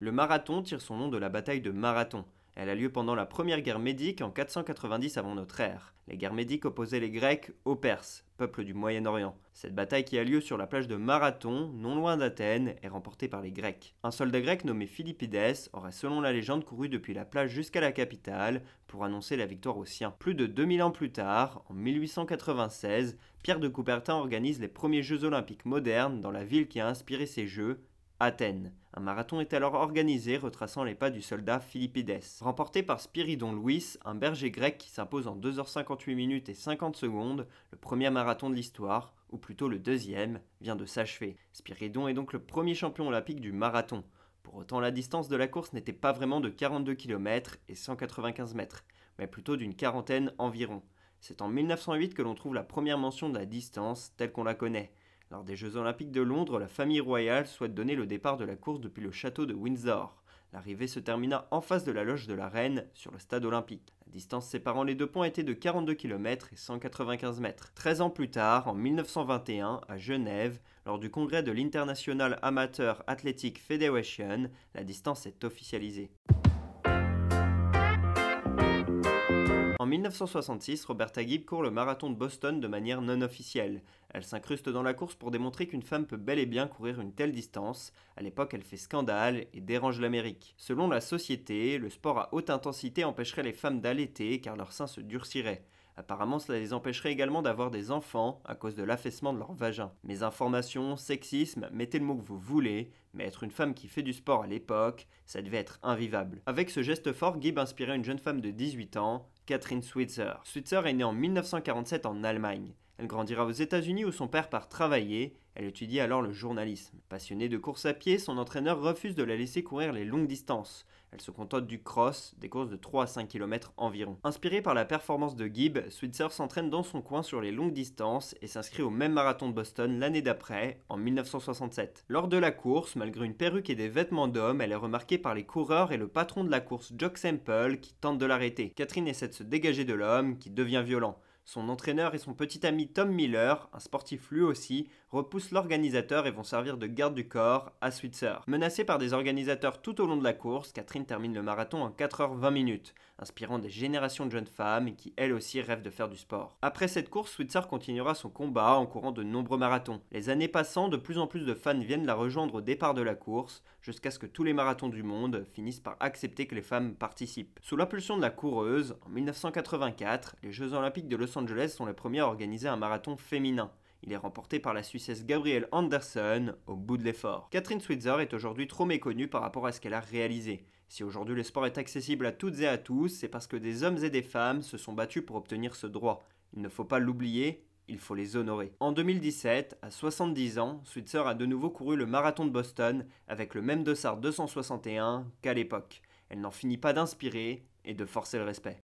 Le marathon tire son nom de la bataille de Marathon. Elle a lieu pendant la première guerre médique en 490 avant notre ère. Les guerres médiques opposaient les Grecs aux Perses, peuple du Moyen-Orient. Cette bataille qui a lieu sur la plage de Marathon, non loin d'Athènes, est remportée par les Grecs. Un soldat grec nommé Philippides aurait selon la légende couru depuis la plage jusqu'à la capitale pour annoncer la victoire aux siens. Plus de 2000 ans plus tard, en 1896, Pierre de Coubertin organise les premiers Jeux olympiques modernes dans la ville qui a inspiré ces Jeux, Athènes. Un marathon est alors organisé retraçant les pas du soldat Philippides. Remporté par Spiridon Louis, un berger grec qui s'impose en 2h58 minutes et 50 secondes, le premier marathon de l'histoire, ou plutôt le deuxième, vient de s'achever. Spiridon est donc le premier champion olympique du marathon. Pour autant, la distance de la course n'était pas vraiment de 42 km et 195 mètres, mais plutôt d'une quarantaine environ. C'est en 1908 que l'on trouve la première mention de la distance telle qu'on la connaît. Lors des Jeux Olympiques de Londres, la famille royale souhaite donner le départ de la course depuis le château de Windsor. L'arrivée se termina en face de la loge de la reine, sur le stade olympique. La distance séparant les deux points était de 42 km et 195 mètres. 13 ans plus tard, en 1921, à Genève, lors du congrès de l'International Amateur Athletic Federation, la distance est officialisée. En 1966, Roberta Gibb court le marathon de Boston de manière non officielle. Elle s'incruste dans la course pour démontrer qu'une femme peut bel et bien courir une telle distance. À l'époque, elle fait scandale et dérange l'Amérique. Selon la société, le sport à haute intensité empêcherait les femmes d'allaiter car leur sein se durcirait. Apparemment, cela les empêcherait également d'avoir des enfants à cause de l'affaissement de leur vagin. Mes informations, sexisme, mettez le mot que vous voulez, mais être une femme qui fait du sport à l'époque, ça devait être invivable. Avec ce geste fort, Gibb inspirait une jeune femme de 18 ans, Catherine Switzer. Switzer est née en 1947 en Allemagne. Elle grandira aux États-Unis où son père part travailler, elle étudie alors le journalisme. Passionnée de course à pied, son entraîneur refuse de la laisser courir les longues distances. Elle se contente du cross, des courses de 3 à 5 km environ. Inspirée par la performance de Gibb, Switzer s'entraîne dans son coin sur les longues distances et s'inscrit au même marathon de Boston l'année d'après, en 1967. Lors de la course, malgré une perruque et des vêtements d'homme, elle est remarquée par les coureurs et le patron de la course, Jock Sample, qui tente de l'arrêter. Catherine essaie de se dégager de l'homme, qui devient violent. Son entraîneur et son petit ami Tom Miller, un sportif lui aussi, repoussent l'organisateur et vont servir de garde du corps à Switzer. Menacée par des organisateurs tout au long de la course, Catherine termine le marathon en 4h20 minutes, inspirant des générations de jeunes femmes qui elles aussi rêvent de faire du sport. Après cette course, Switzer continuera son combat en courant de nombreux marathons. Les années passant, de plus en plus de fans viennent la rejoindre au départ de la course, jusqu'à ce que tous les marathons du monde finissent par accepter que les femmes participent. Sous l'impulsion de la coureuse, en 1984, les Jeux Olympiques de Los sont les premiers à organiser un marathon féminin. Il est remporté par la Suissesse Gabrielle Anderson au bout de l'effort. Catherine Switzer est aujourd'hui trop méconnue par rapport à ce qu'elle a réalisé. Si aujourd'hui le sport est accessible à toutes et à tous, c'est parce que des hommes et des femmes se sont battus pour obtenir ce droit. Il ne faut pas l'oublier, il faut les honorer. En 2017, à 70 ans, Switzer a de nouveau couru le marathon de Boston avec le même dossard 261 qu'à l'époque. Elle n'en finit pas d'inspirer et de forcer le respect.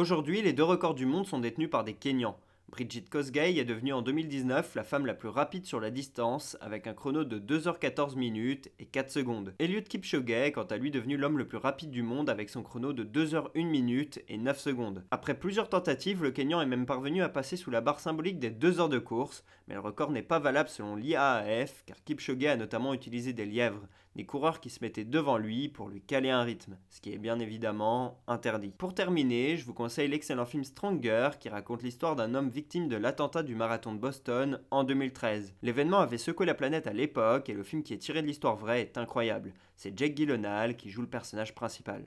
Aujourd'hui, les deux records du monde sont détenus par des Kenyans. Bridget Kosgei est devenue en 2019 la femme la plus rapide sur la distance avec un chrono de 2h14 minutes et 4 secondes. Eliud Kipchoge est quant à lui devenu l'homme le plus rapide du monde avec son chrono de 2h1 minute et 9 secondes. Après plusieurs tentatives, le Kenyan est même parvenu à passer sous la barre symbolique des 2 heures de course, mais le record n'est pas valable selon l'IAAF car Kipchoge a notamment utilisé des lièvres, des coureurs qui se mettaient devant lui pour lui caler un rythme, ce qui est bien évidemment interdit. Pour terminer, je vous conseille l'excellent film Stronger qui raconte l'histoire d'un homme victime de l'attentat du marathon de Boston en 2013. L'événement avait secoué la planète à l'époque et le film qui est tiré de l'histoire vraie est incroyable. C'est Jake Gyllenhaal qui joue le personnage principal.